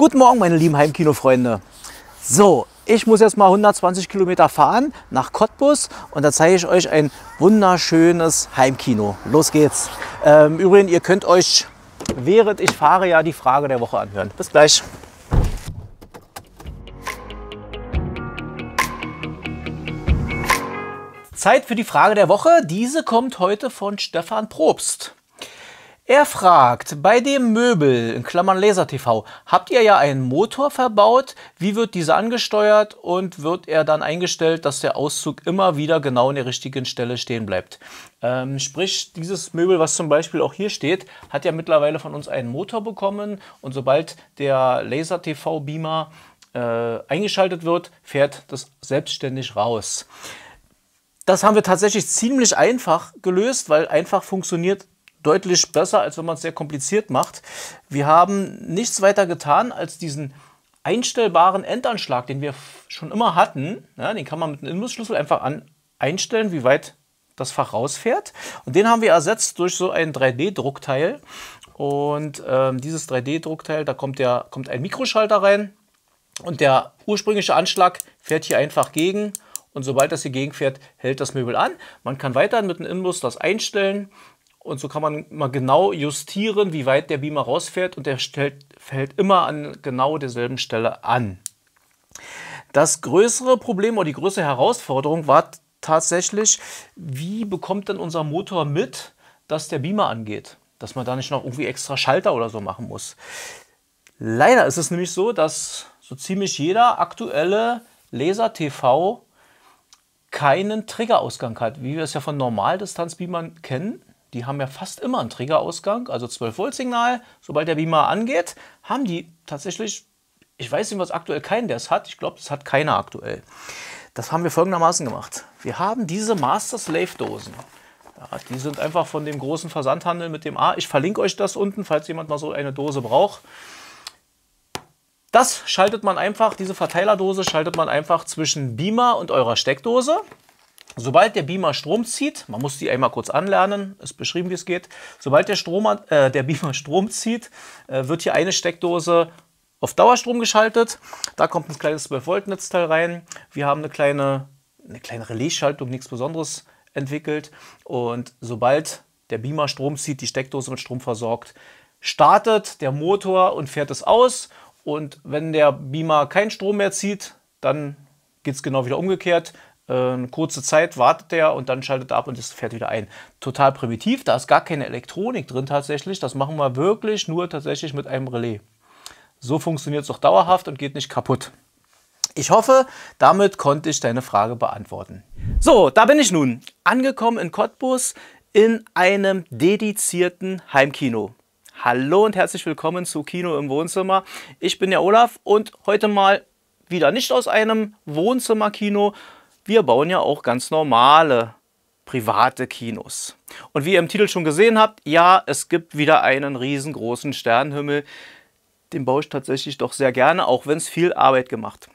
Guten Morgen, meine lieben Heimkinofreunde. So, ich muss jetzt mal 120 Kilometer fahren nach Cottbus und da zeige ich euch ein wunderschönes Heimkino. Los geht's. Ähm, übrigens, ihr könnt euch, während ich fahre, ja die Frage der Woche anhören. Bis gleich. Zeit für die Frage der Woche. Diese kommt heute von Stefan Probst. Er fragt, bei dem Möbel, in Klammern Laser TV, habt ihr ja einen Motor verbaut? Wie wird dieser angesteuert und wird er dann eingestellt, dass der Auszug immer wieder genau an der richtigen Stelle stehen bleibt? Ähm, sprich, dieses Möbel, was zum Beispiel auch hier steht, hat ja mittlerweile von uns einen Motor bekommen und sobald der Laser TV Beamer äh, eingeschaltet wird, fährt das selbstständig raus. Das haben wir tatsächlich ziemlich einfach gelöst, weil einfach funktioniert deutlich besser, als wenn man es sehr kompliziert macht. Wir haben nichts weiter getan, als diesen einstellbaren Endanschlag, den wir schon immer hatten, ja, den kann man mit einem Inbusschlüssel einfach an einstellen, wie weit das Fach rausfährt. Und den haben wir ersetzt durch so ein 3D-Druckteil. Und ähm, dieses 3D-Druckteil, da kommt, der, kommt ein Mikroschalter rein und der ursprüngliche Anschlag fährt hier einfach gegen und sobald das hier gegenfährt, hält das Möbel an. Man kann weiterhin mit einem Inbus das einstellen und so kann man mal genau justieren, wie weit der Beamer rausfährt und der stellt, fällt immer an genau derselben Stelle an. Das größere Problem oder die größere Herausforderung war tatsächlich, wie bekommt denn unser Motor mit, dass der Beamer angeht? Dass man da nicht noch irgendwie extra Schalter oder so machen muss. Leider ist es nämlich so, dass so ziemlich jeder aktuelle Laser-TV keinen Triggerausgang hat, wie wir es ja von Normaldistanz-Beamern kennen die haben ja fast immer einen Triggerausgang, also 12-Volt-Signal. Sobald der Beamer angeht, haben die tatsächlich, ich weiß nicht, was aktuell keinen, der es hat. Ich glaube, das hat keiner aktuell. Das haben wir folgendermaßen gemacht. Wir haben diese Master Slave-Dosen. Ja, die sind einfach von dem großen Versandhandel mit dem A. Ich verlinke euch das unten, falls jemand mal so eine Dose braucht. Das schaltet man einfach, diese Verteilerdose schaltet man einfach zwischen Beamer und eurer Steckdose. Sobald der Beamer Strom zieht, man muss die einmal kurz anlernen, ist beschrieben, wie es geht. Sobald der, Strom, äh, der Beamer Strom zieht, äh, wird hier eine Steckdose auf Dauerstrom geschaltet. Da kommt ein kleines 12-Volt-Netzteil rein. Wir haben eine kleine, eine kleine Relais-Schaltung, nichts Besonderes entwickelt. Und sobald der Beamer Strom zieht, die Steckdose mit Strom versorgt, startet der Motor und fährt es aus. Und wenn der Beamer keinen Strom mehr zieht, dann geht es genau wieder umgekehrt. Äh, eine kurze Zeit wartet er und dann schaltet er ab und es fährt wieder ein. Total primitiv, da ist gar keine Elektronik drin tatsächlich. Das machen wir wirklich nur tatsächlich mit einem Relais. So funktioniert es doch dauerhaft und geht nicht kaputt. Ich hoffe, damit konnte ich deine Frage beantworten. So, da bin ich nun. Angekommen in Cottbus in einem dedizierten Heimkino. Hallo und herzlich willkommen zu Kino im Wohnzimmer. Ich bin der Olaf und heute mal wieder nicht aus einem Wohnzimmerkino, wir bauen ja auch ganz normale private Kinos. Und wie ihr im Titel schon gesehen habt, ja, es gibt wieder einen riesengroßen Sternenhimmel. Den baue ich tatsächlich doch sehr gerne, auch wenn es viel Arbeit gemacht.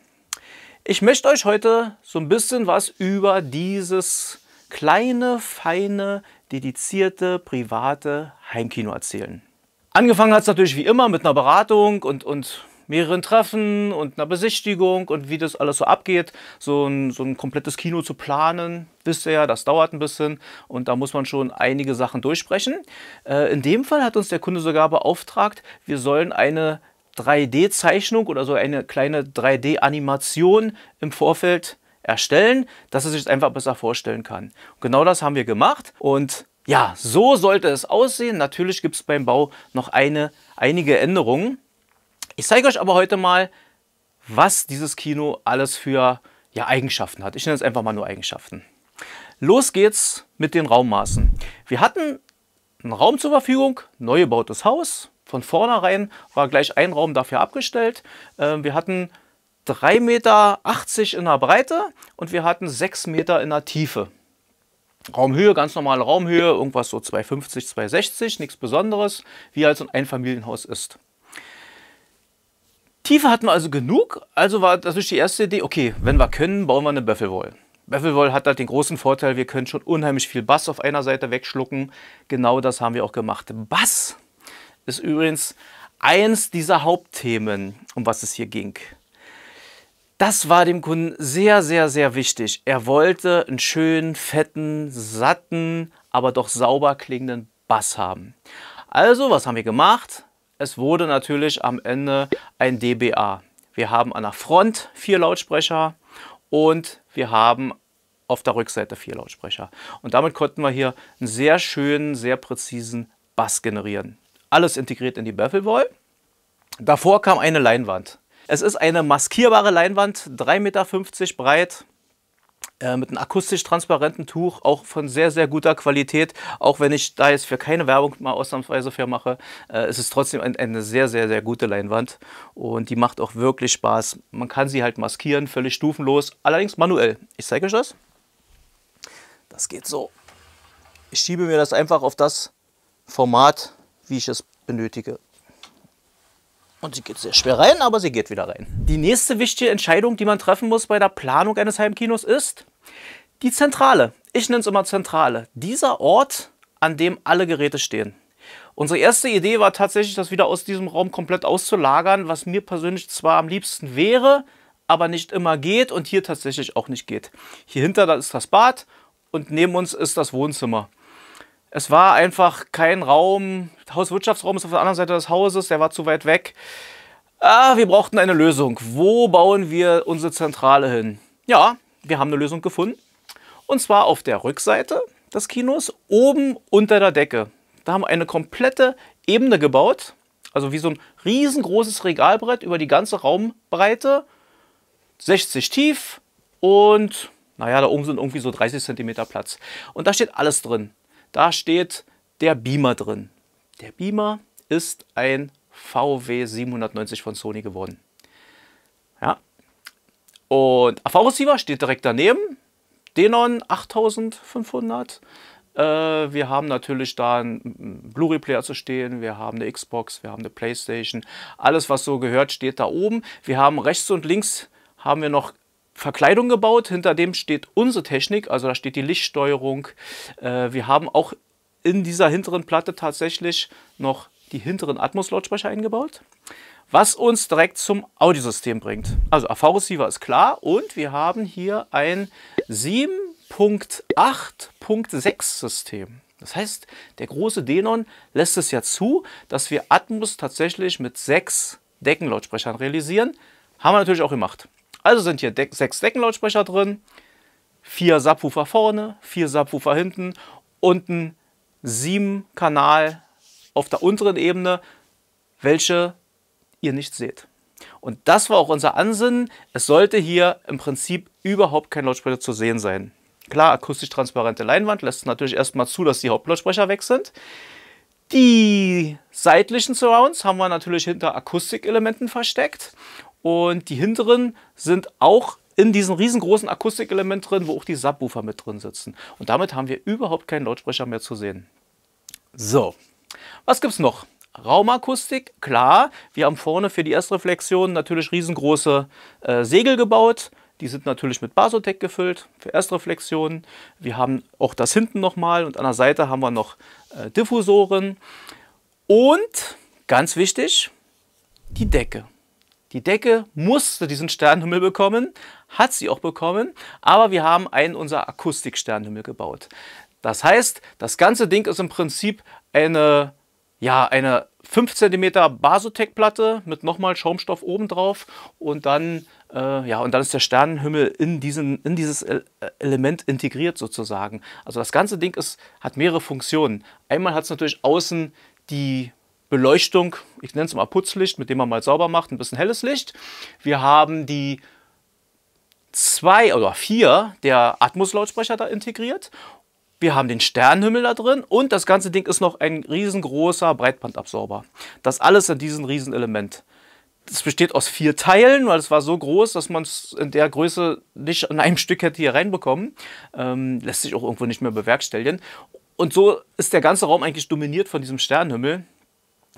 Ich möchte euch heute so ein bisschen was über dieses kleine, feine, dedizierte, private Heimkino erzählen. Angefangen hat es natürlich wie immer mit einer Beratung und, und mehreren Treffen und einer Besichtigung und wie das alles so abgeht. So ein, so ein komplettes Kino zu planen, wisst ihr ja, das dauert ein bisschen und da muss man schon einige Sachen durchsprechen. Äh, in dem Fall hat uns der Kunde sogar beauftragt, wir sollen eine 3D-Zeichnung oder so eine kleine 3D-Animation im Vorfeld erstellen, dass er sich das einfach besser vorstellen kann. Und genau das haben wir gemacht und ja, so sollte es aussehen. Natürlich gibt es beim Bau noch eine, einige Änderungen. Ich zeige euch aber heute mal, was dieses Kino alles für ja, Eigenschaften hat. Ich nenne es einfach mal nur Eigenschaften. Los geht's mit den Raummaßen. Wir hatten einen Raum zur Verfügung, neu gebautes Haus. Von vornherein war gleich ein Raum dafür abgestellt. Ähm, wir hatten 3,80 Meter in der Breite und wir hatten 6 Meter in der Tiefe. Raumhöhe, ganz normale Raumhöhe, irgendwas so 2,50, 2,60, nichts Besonderes, wie halt ein Einfamilienhaus ist. Tiefe hatten wir also genug, also war das ist die erste Idee, okay, wenn wir können, bauen wir eine Böffelwoll. Böffelwoll hat halt den großen Vorteil, wir können schon unheimlich viel Bass auf einer Seite wegschlucken. Genau das haben wir auch gemacht. Bass ist übrigens eins dieser Hauptthemen, um was es hier ging. Das war dem Kunden sehr, sehr, sehr wichtig. Er wollte einen schönen, fetten, satten, aber doch sauber klingenden Bass haben. Also, was haben wir gemacht? es wurde natürlich am Ende ein DBA. Wir haben an der Front vier Lautsprecher und wir haben auf der Rückseite vier Lautsprecher. Und damit konnten wir hier einen sehr schönen, sehr präzisen Bass generieren. Alles integriert in die Baffle Wall. Davor kam eine Leinwand. Es ist eine maskierbare Leinwand, 3,50 Meter breit, äh, mit einem akustisch transparenten Tuch, auch von sehr, sehr guter Qualität. Auch wenn ich da jetzt für keine Werbung mal ausnahmsweise für mache, äh, ist es trotzdem ein, eine sehr, sehr, sehr gute Leinwand. Und die macht auch wirklich Spaß. Man kann sie halt maskieren, völlig stufenlos, allerdings manuell. Ich zeige euch das. Das geht so. Ich schiebe mir das einfach auf das Format, wie ich es benötige. Und sie geht sehr schwer rein, aber sie geht wieder rein. Die nächste wichtige Entscheidung, die man treffen muss bei der Planung eines Heimkinos ist die Zentrale. Ich nenne es immer Zentrale. Dieser Ort, an dem alle Geräte stehen. Unsere erste Idee war tatsächlich, das wieder aus diesem Raum komplett auszulagern, was mir persönlich zwar am liebsten wäre, aber nicht immer geht und hier tatsächlich auch nicht geht. Hier hinter da ist das Bad und neben uns ist das Wohnzimmer. Es war einfach kein Raum. Hauswirtschaftsraum ist auf der anderen Seite des Hauses, der war zu weit weg. Ah, wir brauchten eine Lösung. Wo bauen wir unsere Zentrale hin? Ja, wir haben eine Lösung gefunden. Und zwar auf der Rückseite des Kinos, oben unter der Decke. Da haben wir eine komplette Ebene gebaut. Also wie so ein riesengroßes Regalbrett über die ganze Raumbreite. 60 tief und naja, da oben sind irgendwie so 30 cm Platz. Und da steht alles drin. Da steht der Beamer drin. Der Beamer ist ein VW 790 von Sony geworden. Ja. Und AV-Receiver steht direkt daneben. Denon 8500. Äh, wir haben natürlich da einen Blu-ray-Player zu stehen. Wir haben eine Xbox, wir haben eine Playstation. Alles, was so gehört, steht da oben. Wir haben rechts und links haben wir noch Verkleidung gebaut. Hinter dem steht unsere Technik, also da steht die Lichtsteuerung. Äh, wir haben auch in dieser hinteren Platte tatsächlich noch die hinteren Atmos-Lautsprecher eingebaut, was uns direkt zum Audiosystem bringt. Also AV-Receiver ist klar und wir haben hier ein 7.8.6 System. Das heißt, der große Denon lässt es ja zu, dass wir Atmos tatsächlich mit sechs Deckenlautsprechern realisieren. Haben wir natürlich auch gemacht. Also sind hier De sechs Deckenlautsprecher drin, vier Subwoofer vorne, vier Subwoofer hinten und ein sieben Kanal auf der unteren Ebene, welche ihr nicht seht. Und das war auch unser Ansinnen. Es sollte hier im Prinzip überhaupt kein Lautsprecher zu sehen sein. Klar, akustisch transparente Leinwand lässt natürlich erstmal zu, dass die Hauptlautsprecher weg sind. Die seitlichen Surrounds haben wir natürlich hinter Akustikelementen versteckt und die hinteren sind auch in diesem riesengroßen Akustikelement drin, wo auch die Subwoofer mit drin sitzen. Und damit haben wir überhaupt keinen Lautsprecher mehr zu sehen. So, was gibt es noch? Raumakustik, klar. Wir haben vorne für die Erstreflexion natürlich riesengroße äh, Segel gebaut. Die sind natürlich mit Basotec gefüllt für Erstreflexionen. Wir haben auch das hinten nochmal und an der Seite haben wir noch äh, Diffusoren. Und ganz wichtig, die Decke. Die Decke musste diesen Sternenhimmel bekommen, hat sie auch bekommen, aber wir haben einen unserer Akustik-Sternenhimmel gebaut. Das heißt, das ganze Ding ist im Prinzip eine, ja, eine 5 cm Basotec-Platte mit nochmal Schaumstoff oben drauf und dann, äh, ja, und dann ist der Sternenhimmel in, diesen, in dieses äh, Element integriert sozusagen. Also das ganze Ding ist, hat mehrere Funktionen. Einmal hat es natürlich außen die Beleuchtung, ich nenne es mal Putzlicht, mit dem man mal sauber macht, ein bisschen helles Licht. Wir haben die zwei oder vier der Atmos-Lautsprecher da integriert. Wir haben den Sternenhimmel da drin und das ganze Ding ist noch ein riesengroßer Breitbandabsorber. Das alles in diesem Riesenelement. Es besteht aus vier Teilen, weil es war so groß, dass man es in der Größe nicht an einem Stück hätte hier reinbekommen. Ähm, lässt sich auch irgendwo nicht mehr bewerkstelligen. Und so ist der ganze Raum eigentlich dominiert von diesem Sternenhimmel.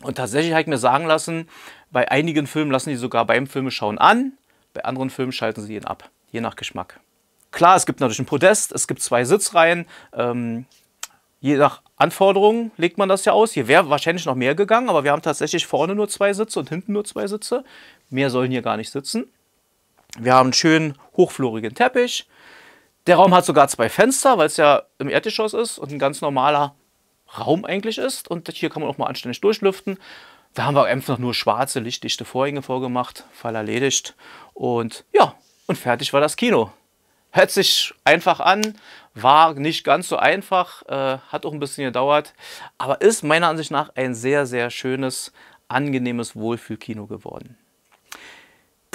Und tatsächlich habe ich mir sagen lassen, bei einigen Filmen lassen die sogar beim Filmeschauen an, bei anderen Filmen schalten sie ihn ab, je nach Geschmack. Klar, es gibt natürlich ein Podest, es gibt zwei Sitzreihen. Ähm, je nach Anforderungen legt man das ja aus. Hier wäre wahrscheinlich noch mehr gegangen, aber wir haben tatsächlich vorne nur zwei Sitze und hinten nur zwei Sitze. Mehr sollen hier gar nicht sitzen. Wir haben einen schönen hochflorigen Teppich. Der Raum hat sogar zwei Fenster, weil es ja im Erdgeschoss ist und ein ganz normaler Raum eigentlich ist. Und hier kann man auch mal anständig durchlüften. Da haben wir einfach nur schwarze, lichtdichte Vorhänge vorgemacht, Fall erledigt. Und ja, und fertig war das Kino. Hört sich einfach an, war nicht ganz so einfach, äh, hat auch ein bisschen gedauert, aber ist meiner Ansicht nach ein sehr, sehr schönes, angenehmes Wohlfühlkino geworden.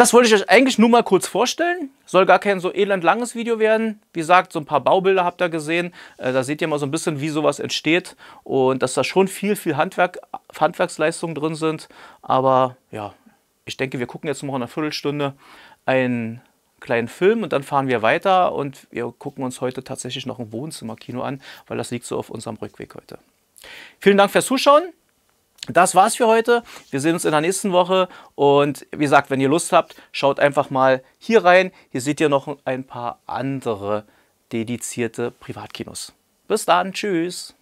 Das wollte ich euch eigentlich nur mal kurz vorstellen. Soll gar kein so elend langes Video werden. Wie gesagt, so ein paar Baubilder habt ihr gesehen. Äh, da seht ihr mal so ein bisschen, wie sowas entsteht. Und dass da schon viel, viel Handwerk, Handwerksleistungen drin sind. Aber ja, ich denke, wir gucken jetzt noch in einer Viertelstunde einen kleinen Film und dann fahren wir weiter. Und wir gucken uns heute tatsächlich noch ein Wohnzimmerkino an, weil das liegt so auf unserem Rückweg heute. Vielen Dank fürs Zuschauen das war's für heute. Wir sehen uns in der nächsten Woche. Und wie gesagt, wenn ihr Lust habt, schaut einfach mal hier rein. Hier seht ihr noch ein paar andere dedizierte Privatkinos. Bis dann, tschüss.